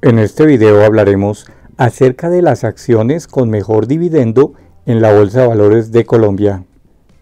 En este video hablaremos acerca de las acciones con mejor dividendo en la Bolsa de Valores de Colombia.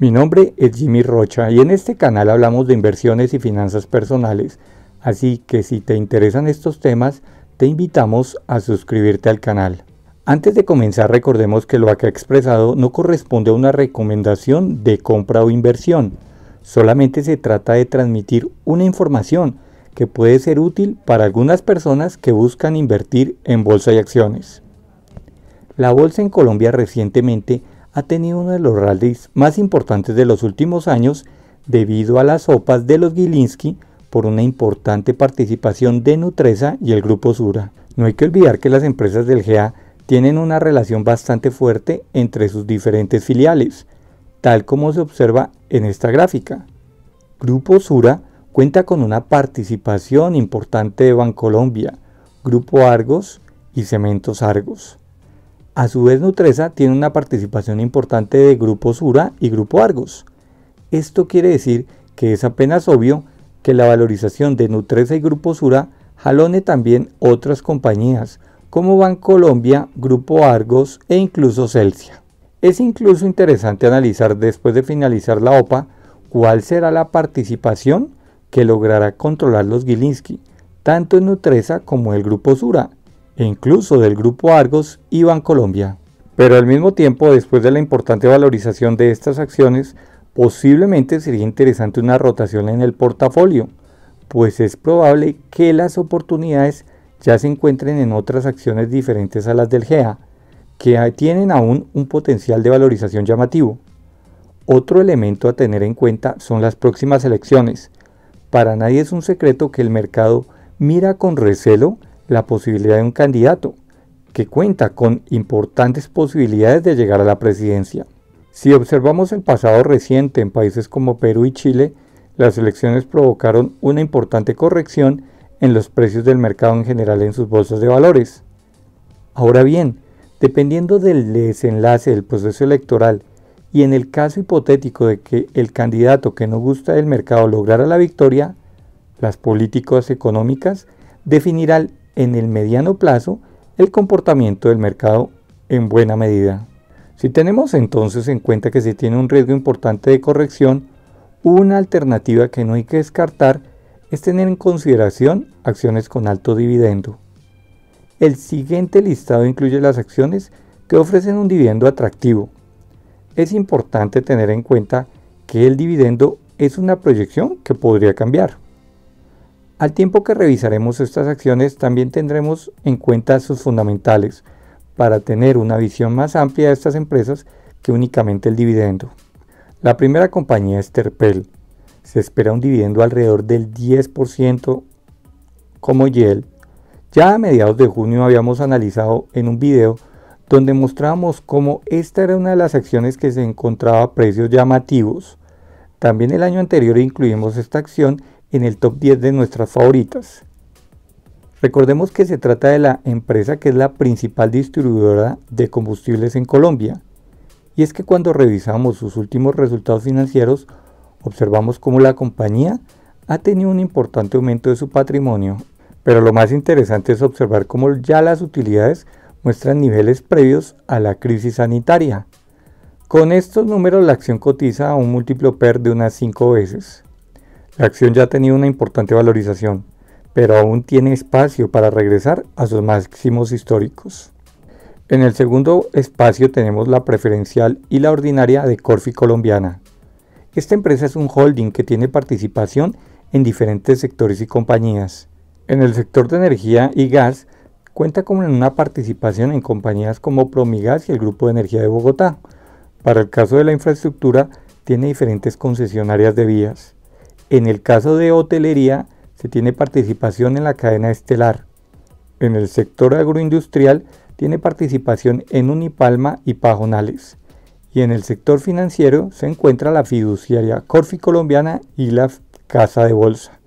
Mi nombre es Jimmy Rocha y en este canal hablamos de inversiones y finanzas personales, así que si te interesan estos temas, te invitamos a suscribirte al canal. Antes de comenzar recordemos que lo acá expresado no corresponde a una recomendación de compra o inversión, solamente se trata de transmitir una información que puede ser útil para algunas personas que buscan invertir en bolsa y acciones. La bolsa en Colombia recientemente ha tenido uno de los rallies más importantes de los últimos años debido a las sopas de los Gilinski por una importante participación de Nutresa y el grupo Sura. No hay que olvidar que las empresas del GA tienen una relación bastante fuerte entre sus diferentes filiales, tal como se observa en esta gráfica. Grupo Sura cuenta con una participación importante de Bancolombia, Grupo Argos y Cementos Argos. A su vez, Nutresa tiene una participación importante de Grupo Sura y Grupo Argos. Esto quiere decir que es apenas obvio que la valorización de Nutresa y Grupo Sura jalone también otras compañías como Bancolombia, Grupo Argos e incluso Celsia. Es incluso interesante analizar después de finalizar la OPA cuál será la participación que logrará controlar los Gilinski, tanto en Nutresa como el Grupo Sura, e incluso del Grupo Argos y Bancolombia. Pero al mismo tiempo, después de la importante valorización de estas acciones, posiblemente sería interesante una rotación en el portafolio, pues es probable que las oportunidades ya se encuentren en otras acciones diferentes a las del GEA, que tienen aún un potencial de valorización llamativo. Otro elemento a tener en cuenta son las próximas elecciones, para nadie es un secreto que el mercado mira con recelo la posibilidad de un candidato que cuenta con importantes posibilidades de llegar a la presidencia. Si observamos el pasado reciente en países como Perú y Chile, las elecciones provocaron una importante corrección en los precios del mercado en general en sus bolsas de valores. Ahora bien, dependiendo del desenlace del proceso electoral y en el caso hipotético de que el candidato que no gusta del mercado lograra la victoria, las políticas económicas definirán en el mediano plazo el comportamiento del mercado en buena medida. Si tenemos entonces en cuenta que se tiene un riesgo importante de corrección, una alternativa que no hay que descartar es tener en consideración acciones con alto dividendo. El siguiente listado incluye las acciones que ofrecen un dividendo atractivo, es importante tener en cuenta que el dividendo es una proyección que podría cambiar. Al tiempo que revisaremos estas acciones, también tendremos en cuenta sus fundamentales para tener una visión más amplia de estas empresas que únicamente el dividendo. La primera compañía es Terpel. Se espera un dividendo alrededor del 10% como Yel. Ya a mediados de junio habíamos analizado en un video donde mostramos cómo esta era una de las acciones que se encontraba a precios llamativos. También el año anterior incluimos esta acción en el top 10 de nuestras favoritas. Recordemos que se trata de la empresa que es la principal distribuidora de combustibles en Colombia. Y es que cuando revisamos sus últimos resultados financieros, observamos cómo la compañía ha tenido un importante aumento de su patrimonio, pero lo más interesante es observar cómo ya las utilidades muestran niveles previos a la crisis sanitaria. Con estos números la acción cotiza a un múltiplo PER de unas 5 veces. La acción ya ha tenido una importante valorización, pero aún tiene espacio para regresar a sus máximos históricos. En el segundo espacio tenemos la preferencial y la ordinaria de Corfi Colombiana. Esta empresa es un holding que tiene participación en diferentes sectores y compañías. En el sector de energía y gas cuenta con una participación en compañías como Promigas y el Grupo de Energía de Bogotá. Para el caso de la infraestructura, tiene diferentes concesionarias de vías. En el caso de hotelería, se tiene participación en la cadena estelar. En el sector agroindustrial, tiene participación en Unipalma y Pajonales. Y en el sector financiero se encuentra la fiduciaria Corfi Colombiana y la Casa de Bolsa.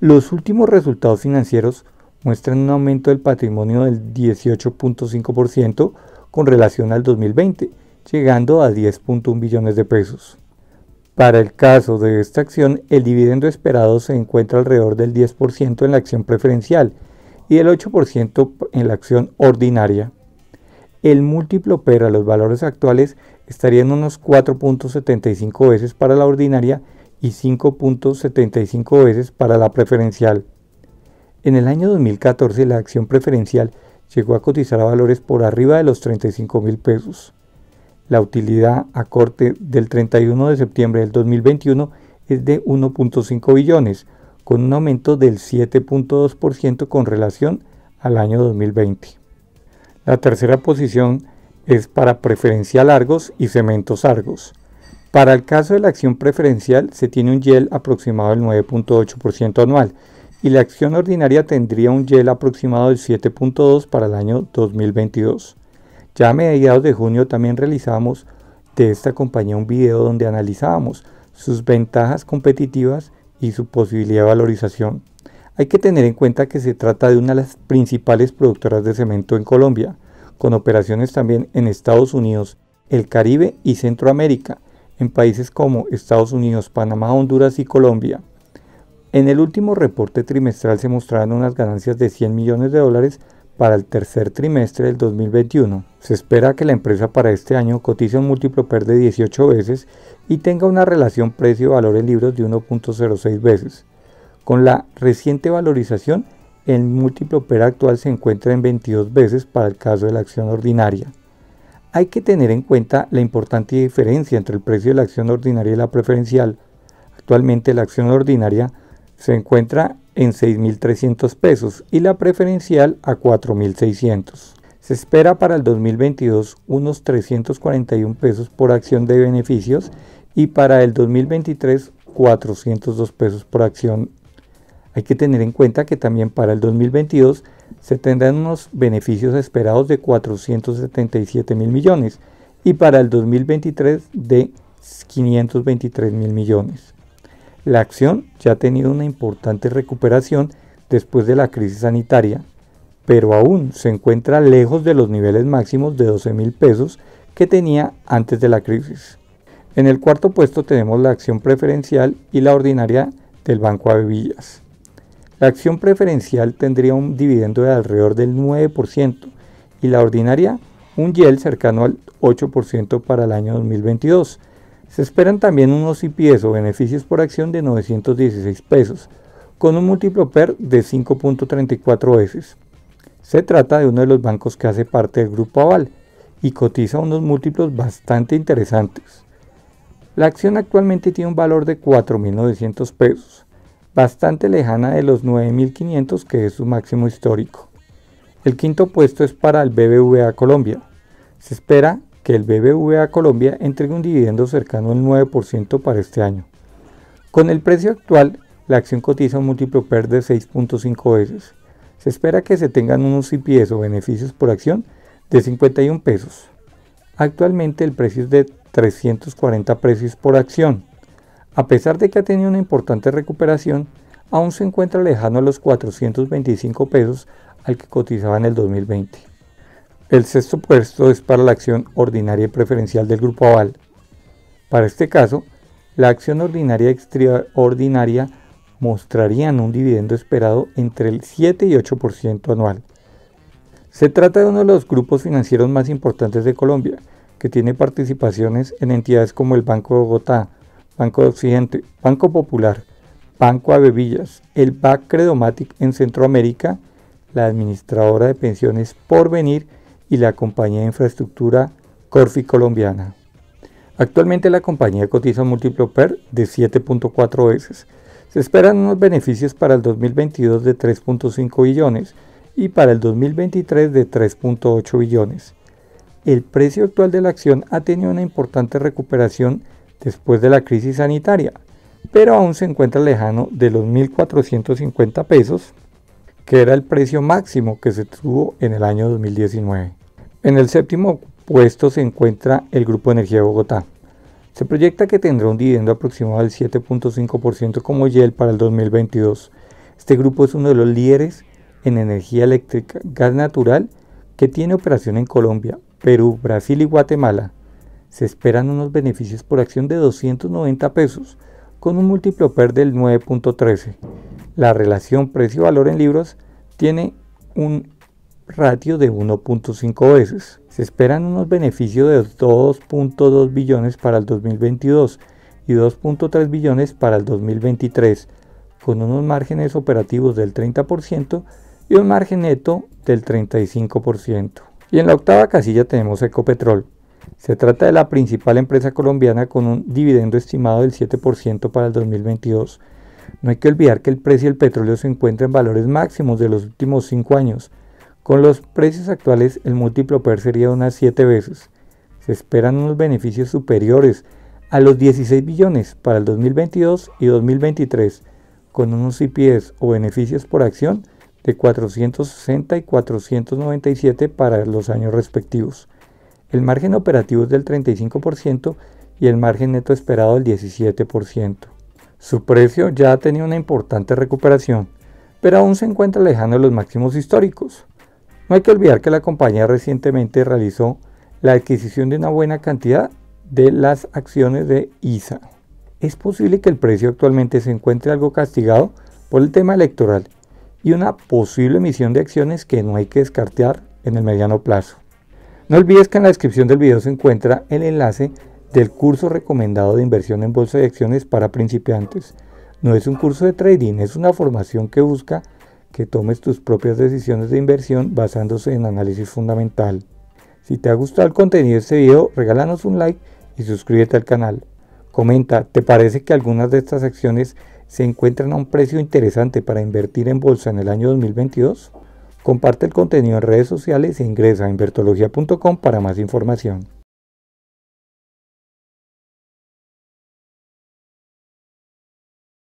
Los últimos resultados financieros muestran un aumento del patrimonio del 18.5% con relación al 2020, llegando a 10.1 billones de pesos. Para el caso de esta acción, el dividendo esperado se encuentra alrededor del 10% en la acción preferencial y del 8% en la acción ordinaria. El múltiplo PER a los valores actuales estaría en unos 4.75 veces para la ordinaria y 5.75 veces para la preferencial. En el año 2014 la acción preferencial llegó a cotizar a valores por arriba de los 35 mil pesos. La utilidad a corte del 31 de septiembre del 2021 es de 1.5 billones, con un aumento del 7.2% con relación al año 2020. La tercera posición es para Preferencia Largos y cementos Argos. Para el caso de la acción preferencial se tiene un YEL aproximado del 9.8% anual y la acción ordinaria tendría un YEL aproximado de 7.2 para el año 2022. Ya a mediados de junio también realizamos de esta compañía un video donde analizábamos sus ventajas competitivas y su posibilidad de valorización. Hay que tener en cuenta que se trata de una de las principales productoras de cemento en Colombia, con operaciones también en Estados Unidos, el Caribe y Centroamérica, en países como Estados Unidos, Panamá, Honduras y Colombia. En el último reporte trimestral se mostraron unas ganancias de 100 millones de dólares para el tercer trimestre del 2021. Se espera que la empresa para este año cotice un múltiplo PER de 18 veces y tenga una relación precio-valor en libros de 1.06 veces. Con la reciente valorización, el múltiplo PER actual se encuentra en 22 veces para el caso de la acción ordinaria. Hay que tener en cuenta la importante diferencia entre el precio de la acción ordinaria y la preferencial. Actualmente la acción ordinaria se encuentra en 6.300 pesos y la preferencial a 4.600. Se espera para el 2022 unos 341 pesos por acción de beneficios y para el 2023 402 pesos por acción. Hay que tener en cuenta que también para el 2022 se tendrán unos beneficios esperados de 477 mil millones y para el 2023 de 523 mil millones. La acción ya ha tenido una importante recuperación después de la crisis sanitaria, pero aún se encuentra lejos de los niveles máximos de 12 mil pesos que tenía antes de la crisis. En el cuarto puesto tenemos la acción preferencial y la ordinaria del Banco Avevillas. La acción preferencial tendría un dividendo de alrededor del 9% y la ordinaria un YEL cercano al 8% para el año 2022, se esperan también unos IPS o beneficios por acción de 916 pesos, con un múltiplo PER de 5.34 veces. Se trata de uno de los bancos que hace parte del grupo Aval y cotiza unos múltiplos bastante interesantes. La acción actualmente tiene un valor de 4.900 pesos, bastante lejana de los 9.500 que es su máximo histórico. El quinto puesto es para el BBVA Colombia. Se espera que el BBVA Colombia entregue un dividendo cercano al 9% para este año. Con el precio actual, la acción cotiza un múltiplo PER de 6.5 veces. Se espera que se tengan unos CPS o beneficios por acción de 51 pesos. Actualmente el precio es de 340 precios por acción. A pesar de que ha tenido una importante recuperación, aún se encuentra lejano a los 425 pesos al que cotizaba en el 2020. El sexto puesto es para la acción ordinaria preferencial del grupo aval. Para este caso, la acción ordinaria extraordinaria mostrarían un dividendo esperado entre el 7 y 8% anual. Se trata de uno de los grupos financieros más importantes de Colombia, que tiene participaciones en entidades como el Banco de Bogotá, Banco de Occidente, Banco Popular, Banco Avevillas, el BAC Credomatic en Centroamérica, la administradora de pensiones Porvenir y la compañía de infraestructura Corfi Colombiana. Actualmente la compañía cotiza múltiplo PER de 7.4 veces. Se esperan unos beneficios para el 2022 de 3.5 billones y para el 2023 de 3.8 billones. El precio actual de la acción ha tenido una importante recuperación después de la crisis sanitaria, pero aún se encuentra lejano de los 1.450 pesos, que era el precio máximo que se tuvo en el año 2019. En el séptimo puesto se encuentra el Grupo Energía Bogotá. Se proyecta que tendrá un dividendo aproximado del 7.5% como YEL para el 2022. Este grupo es uno de los líderes en energía eléctrica, gas natural, que tiene operación en Colombia, Perú, Brasil y Guatemala. Se esperan unos beneficios por acción de 290 pesos, con un múltiplo PER del 9.13. La relación precio-valor en libros tiene un ratio de 1.5 veces. Se esperan unos beneficios de 2.2 billones para el 2022 y 2.3 billones para el 2023, con unos márgenes operativos del 30% y un margen neto del 35%. Y en la octava casilla tenemos Ecopetrol. Se trata de la principal empresa colombiana con un dividendo estimado del 7% para el 2022. No hay que olvidar que el precio del petróleo se encuentra en valores máximos de los últimos 5 años, con los precios actuales, el múltiplo PER sería unas 7 veces. Se esperan unos beneficios superiores a los 16 billones para el 2022 y 2023, con unos IPS o beneficios por acción de 460 y 497 para los años respectivos. El margen operativo es del 35% y el margen neto esperado del 17%. Su precio ya ha tenido una importante recuperación, pero aún se encuentra lejano de los máximos históricos. No hay que olvidar que la compañía recientemente realizó la adquisición de una buena cantidad de las acciones de ISA. Es posible que el precio actualmente se encuentre algo castigado por el tema electoral y una posible emisión de acciones que no hay que descartear en el mediano plazo. No olvides que en la descripción del video se encuentra el enlace del curso recomendado de inversión en bolsa de acciones para principiantes. No es un curso de trading, es una formación que busca tomes tus propias decisiones de inversión basándose en análisis fundamental. Si te ha gustado el contenido de este video, regálanos un like y suscríbete al canal. Comenta, ¿te parece que algunas de estas acciones se encuentran a un precio interesante para invertir en bolsa en el año 2022? Comparte el contenido en redes sociales e ingresa a invertología.com para más información.